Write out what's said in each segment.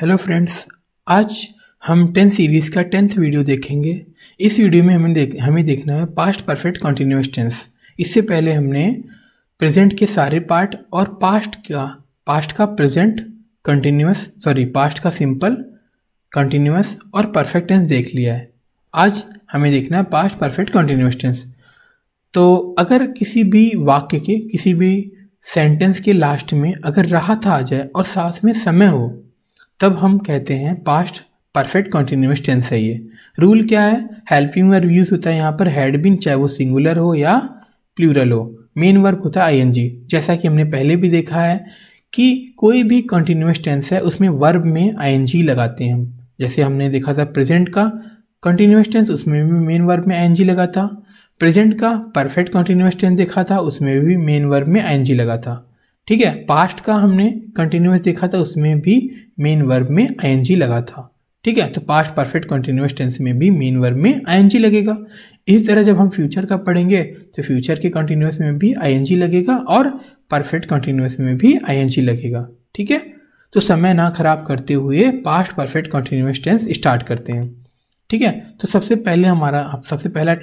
Hello friends आज हम tenth series का टेंथ वीडियो देखेंगे इस वीडियो में हमें देख हमें देखना है पास्ट परफेक्ट कॉन्टीन्यूस टेंस इससे पहले हमने प्रेजेंट के सारे पार्ट और पास्ट का पास्ट का प्रेजेंट कंटिन्यूस सॉरी पास्ट का सिंपल कंटिन्यूस और परफेक्ट टेंस देख लिया है आज हमें देखना है पास्ट परफेक्ट कॉन्टीन्यूस टेंस तो अगर किसी भी वाक्य के किसी भी सेंटेंस के लास्ट में अगर राहत आ जाए और साथ में समय हो तब हम कहते हैं पास्ट परफेक्ट कॉन्टीन्यूस टेंस है ये रूल क्या है हेल्पिंग वर्ब यूज़ होता है यहाँ पर हैड बिन चाहे वो सिंगुलर हो या प्लूरल हो मेन वर्ब होता है आई जैसा कि हमने पहले भी देखा है कि कोई भी कंटिन्यूस टेंस है उसमें वर्ब में आई लगाते हैं हम जैसे हमने देखा था प्रेजेंट का कंटिन्यूस टेंस उसमें भी मेन वर्ब में आई लगा था प्रेजेंट का परफेक्ट कंटिन्यूस टेंस देखा था उसमें भी मेन वर्ब में आई लगा था ठीक है पास्ट का हमने कंटिन्यूस देखा था उसमें भी मेन वर्ब में आई लगा था ठीक है तो पास्ट परफेक्ट कंटिन्यूस टेंस में भी मेन वर्ब में आई लगेगा इस तरह जब हम फ्यूचर का पढ़ेंगे तो फ्यूचर के कंटिन्यूस में भी आई लगेगा और परफेक्ट कंटिन्यूस में भी आई लगेगा ठीक है तो समय ना खराब करते हुए past perfect continuous tense start करते हैं ठीक है तो सबसे पहले हमारा सबसे पहला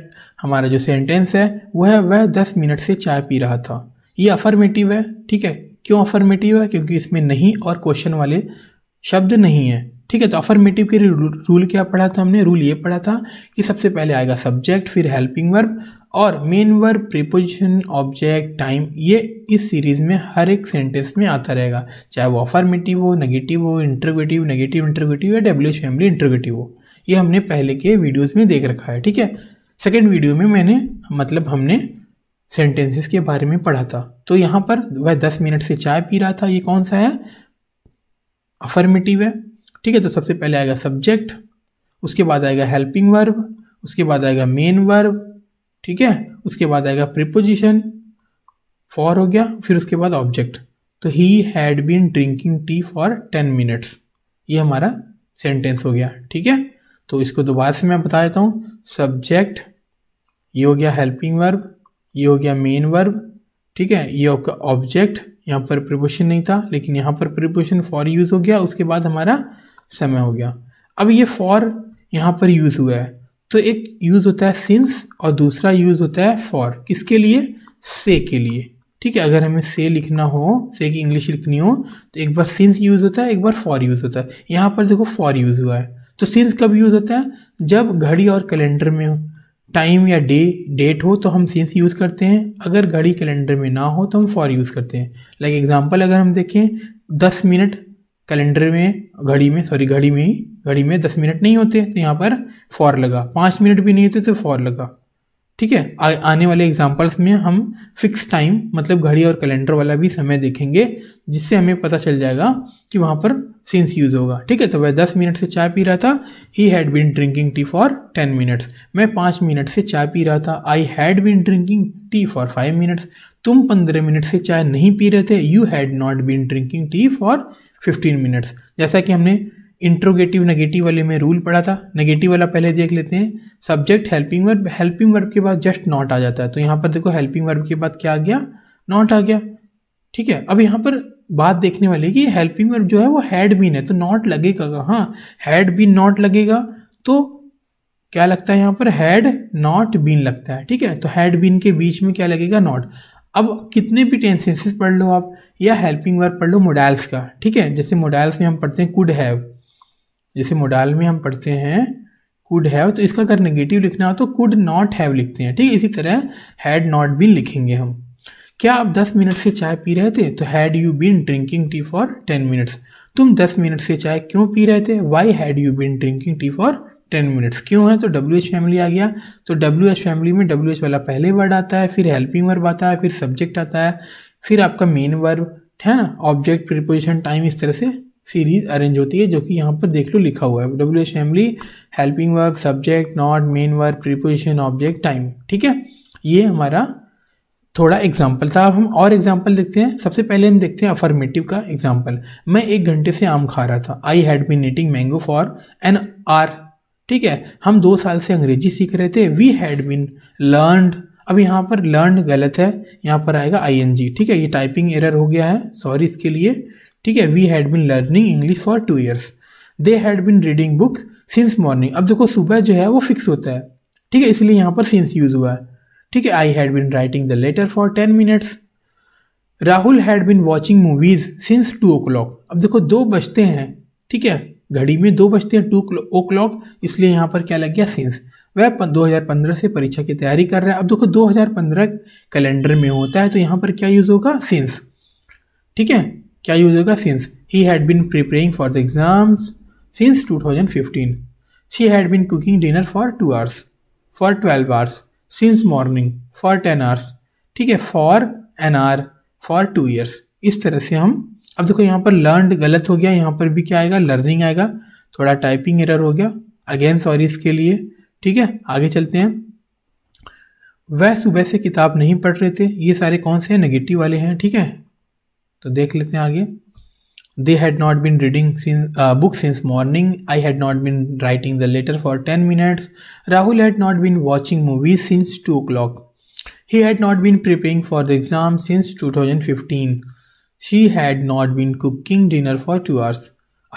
हमारा जो सेंटेंस है वह वह दस मिनट से चाय पी रहा था ये अफर्मेटिव है ठीक है क्यों अफर्मेटिव है क्योंकि इसमें नहीं और क्वेश्चन वाले शब्द नहीं है ठीक है तो अफर्मेटिव के रूल क्या पढ़ा था हमने रूल ये पढ़ा था कि सबसे पहले आएगा सब्जेक्ट फिर हेल्पिंग वर्ब और main verb preposition object time ये इस सीरीज में हर एक सेंटेंस में आता रहेगा चाहे वो अफर्मेटिव हो नेगेटिव हो इंटरगेटिव नेगेटिव इंटरगेटिव या डब्ल्यू फैमिली इंटरगेटिव हो ये हमने पहले के वीडियोज़ में देख रखा है ठीक है सेकेंड वीडियो में मैंने मतलब हमने सेंटेंसेस के बारे में पढ़ा था तो यहाँ पर वह दस मिनट से चाय पी रहा था ये कौन सा है अफर्मेटिव है ठीक है तो सबसे पहले आएगा सब्जेक्ट उसके बाद आएगा हेल्पिंग वर्ब उसके बाद आएगा मेन वर्ब ठीक है उसके बाद आएगा प्रिपोजिशन फॉर हो गया फिर उसके बाद ऑब्जेक्ट तो he had been drinking tea for ten minutes ये हमारा सेंटेंस हो गया ठीक है तो इसको दोबारा से मैं बता देता हूँ सब्जेक्ट ये हो गया हेल्पिंग वर्ब ये हो गया मेन वर्ब ठीक है ये आपका ऑब्जेक्ट यहाँ पर प्रिपोशन नहीं था लेकिन यहाँ पर प्रिपोशन फॉर यूज़ हो गया उसके बाद हमारा समय हो गया अब ये फॉर यहाँ पर यूज़ हुआ है तो एक यूज़ होता है सिंस और दूसरा यूज़ होता है फॉर किसके लिए से के लिए ठीक है अगर हमें से लिखना हो से की इंग्लिश लिखनी हो तो एक बार सिंस यूज़ होता है एक बार फॉर यूज़ होता है यहाँ पर देखो फॉर यूज़ हुआ है तो सिंस कब यूज़ होता है जब घड़ी और कैलेंडर में टाइम या डे डेट हो तो हम सिंस यूज़ करते हैं अगर घड़ी कैलेंडर में ना हो तो हम फॉर यूज़ करते हैं लाइक like एग्जांपल अगर हम देखें दस मिनट कैलेंडर में घड़ी में सॉरी घड़ी में ही घड़ी में दस मिनट नहीं होते तो यहाँ पर फॉर लगा पाँच मिनट भी नहीं होते तो फॉर लगा ठीक है आने वाले एग्जाम्पल्स में हम फिक्स टाइम मतलब घड़ी और कैलेंडर वाला भी समय देखेंगे जिससे हमें पता चल जाएगा कि वहाँ पर सिंस यूज़ होगा ठीक है तो वह दस मिनट से चाय पी रहा था he had been drinking tea for ten minutes मैं पाँच मिनट से चाय पी रहा था I had been drinking tea for five minutes तुम पंद्रह मिनट से चाय नहीं पी रहे थे you had not been drinking tea for fifteen minutes जैसा कि हमने इंट्रोगेटिव नेगेटिव वाले में रूल पढ़ा था नेगेटिव वाला पहले देख लेते हैं subject helping verb helping verb के बाद जस्ट नॉट आ जाता है तो यहाँ पर देखो हेल्पिंग वर्ब के बाद क्या आ गया नॉट आ गया ठीक है अब यहाँ पर बात देखने वाली कि हेल्पिंग वर्ब जो है वो हैड बीन है तो नॉट लगेगा हाँ हैड बीन नॉट लगेगा तो क्या लगता है यहाँ पर हैड नॉट बीन लगता है ठीक है तो हैड बीन के बीच में क्या लगेगा नॉट अब कितने भी टेंसेंसेस पढ़ लो आप या हेल्पिंग वर्ब पढ़ लो मोडाइल्स का ठीक है जैसे मोडाइल्स में हम पढ़ते हैं कुड हैव जैसे मोडाल में हम पढ़ते हैं कुड हैव तो इसका अगर नेगेटिव लिखना हो तो कुड नॉट हैव लिखते हैं ठीक है इसी तरह हैड नॉट बीन लिखेंगे हम क्या आप 10 मिनट से चाय पी रहे थे तो had you been drinking tea for 10 minutes तुम 10 मिनट से चाय क्यों पी रहे थे why had you been drinking tea for 10 minutes क्यों है तो डब्ल्यू एच फैमिली आ गया तो डब्ल्यू एच फैमिली में डब्ल्यू एच वाला पहले वर्ड आता है फिर हेल्पिंग वर्ब आता है फिर सब्जेक्ट आता है फिर आपका मेन वर्ब है ना ऑब्जेक्ट प्रिपोजिशन टाइम इस तरह से सीरीज अरेंज होती है जो कि यहाँ पर देख लो लिखा हुआ है W H family helping work subject not main work preposition object time ठीक है ये हमारा थोड़ा एग्जाम्पल था अब हम और एग्जाम्पल देखते हैं सबसे पहले हम देखते हैं अफर्मेटिव का एग्जाम्पल मैं एक घंटे से आम खा रहा था I had been eating mango for an hour ठीक है हम दो साल से अंग्रेजी सीख रहे थे वी हैड बीन लर्नड अब यहाँ पर लर्न गलत है यहाँ पर आएगा आई एन जी ठीक है ये टाइपिंग एरर हो गया है सॉरी इसके लिए ठीक है we had been learning English for two years they had been reading book since morning अब देखो सुबह जो है वो फिक्स होता है ठीक है इसलिए यहाँ पर सिंस यूज हुआ है ठीक है I had been writing the letter for ten minutes Rahul had been watching movies since two o'clock अब देखो दो बजते हैं ठीक है घड़ी में दो बजते हैं टू ओ क्लॉक इसलिए यहाँ पर क्या लग गया सिंस वह 2015 से परीक्षा की तैयारी कर रहा है अब देखो 2015 कैलेंडर में होता है तो यहाँ पर क्या यूज़ होगा सिंस ठीक है क्या यूज़ होगा since he had been preparing for the exams since 2015 she had been cooking dinner for two hours for twelve hours since morning for ten hours ठीक है for an hour for two years इस तरह से हम अब देखो यहाँ पर लर्न गलत हो गया यहाँ पर भी क्या आएगा लर्निंग आएगा थोड़ा टाइपिंग एरर हो गया अगेन सॉरी इसके लिए ठीक है आगे चलते हैं वह सुबह से किताब नहीं पढ़ रहे थे ये सारे कौन से हैं नेगेटिव वाले हैं ठीक है तो देख लेते हैं आगे they had not been reading book since morning I had not been writing the letter for ten minutes Rahul had not been watching movies since two o'clock he had not been preparing for the exam since two thousand fifteen she had not been cooking dinner for two hours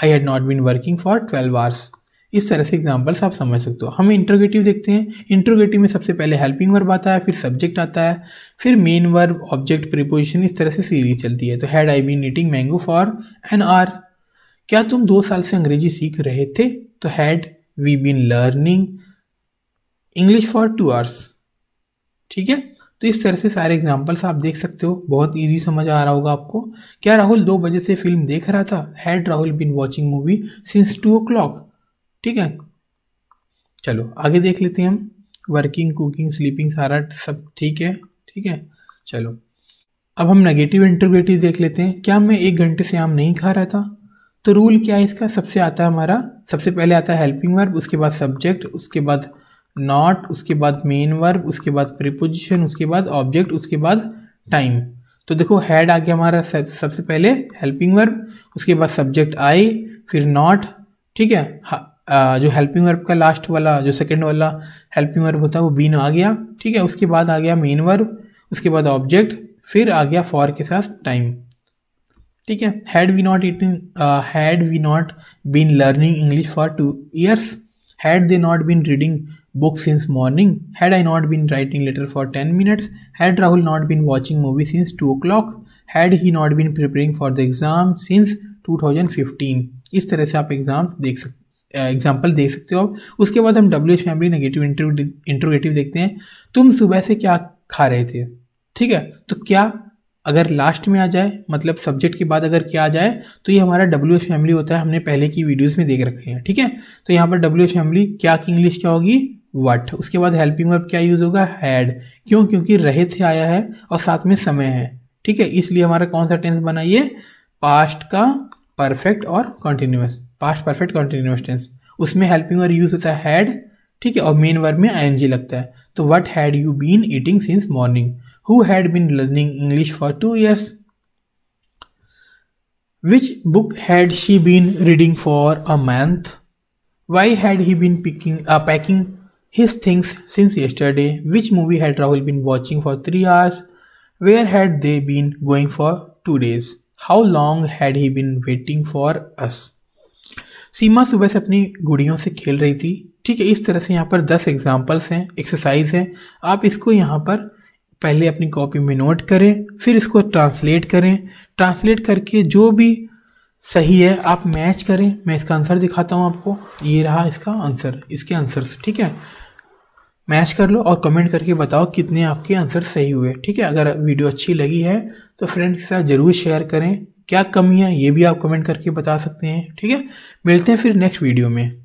I had not been working for twelve hours इस तरह से examples आप समझ सकते हो हम interrogative देखते हैं इंट्रोगेटिव में सबसे पहले हेल्पिंग वर्ब आता है फिर सब्जेक्ट आता है फिर मेन वर्ब ऑब्जेक्ट प्रिपोजिशन इस तरह से सीरीज चलती है तो had I been eating mango for an hour क्या तुम दो साल से अंग्रेजी सीख रहे थे तो had we been learning English for two hours ठीक है तो इस तरह से सारे एग्जाम्पल्स आप देख सकते हो बहुत ईजी समझ आ रहा होगा आपको क्या राहुल दो बजे से फिल्म देख रहा था had Rahul been watching movie since two o'clock ठीक है चलो आगे देख लेते हैं हम वर्किंग कुकिंग स्लीपिंग सारा सब ठीक है ठीक है चलो अब हम नेगेटिव इंटरग्रेटिव देख लेते हैं क्या मैं एक घंटे से आम नहीं खा रहा था तो रूल क्या है इसका सबसे आता है हमारा सबसे पहले आता है हेल्पिंग वर्ब उसके बाद सब्जेक्ट उसके बाद नॉट उसके बाद मेन वर्ब उसके बाद प्रीपोजिशन उसके बाद ऑब्जेक्ट उसके बाद टाइम तो देखो हैड आ गया हमारा सब, सबसे पहले हेल्पिंग वर्ब उसके बाद सब्जेक्ट आई फिर नॉट ठीक है जो हेल्पिंग वर्ब का लास्ट वाला जो सेकेंड वाला हेल्पिंग वर्ब होता है वो बीन आ गया ठीक है उसके बाद आ गया मेन वर्ब उसके बाद ऑब्जेक्ट फिर आ गया फॉर के साथ टाइम ठीक है had we not eating had we not been learning English for two years had they not been reading since morning had I not been writing letter for ten minutes had Rahul not been watching movie since two o'clock had he not been preparing for the exam since two thousand fifteen इस तरह से आप exam देख सकते example दे सकते हो आप उसके बाद हम W H family negative interrogative देखते हैं तुम सुबह से क्या खा रहे थे ठीक है तो क्या अगर लास्ट में आ जाए मतलब सब्जेक्ट के बाद अगर क्या आ जाए तो ये हमारा डब्ल्यू एच फैमिली होता है हमने पहले की वीडियोज़ में देख रखे हैं ठीक है तो यहाँ पर डब्ल्यू एच फैमिली क्या की इंग्लिश क्या होगी वट उसके बाद हेल्पिंग वर्ब क्या यूज़ होगा हैड क्यों क्योंकि रहे थे आया है और साथ में समय है ठीक है इसलिए हमारा कौन सा टेंस बना ये पास्ट का परफेक्ट और continuous Past perfect continuous. Tense उसमें helping वर्ब use होता है हैड ठीक है और मेन वर्ब में आई लगता है तो what had you been eating since morning who had been learning English for two years which book had she been reading for a month? Why had he been picking, uh, packing his things since yesterday? Which movie had Rahul been watching for 3 hours? Where had they been going for 2 days? How long had he been waiting for us? Seema सुबह से अपनी गुड़ियों से खेल रही थी ठीक है इस तरह से यहाँ पर दस एग्जाम्पल्स हैं एक्सरसाइज हैं आप इसको यहाँ पर पहले अपनी कॉपी में नोट करें फिर इसको ट्रांसलेट करें ट्रांसलेट करके जो भी सही है आप मैच करें मैं इसका आंसर दिखाता हूँ आपको ये रहा इसका आंसर इसके आंसर्स ठीक है मैच कर लो और कमेंट करके बताओ कितने आपके आंसर सही हुए ठीक है अगर वीडियो अच्छी लगी है तो फ्रेंड्स के साथ ज़रूर शेयर करें क्या कमियाँ ये भी आप कमेंट करके बता सकते हैं ठीक है मिलते हैं फिर नेक्स्ट वीडियो में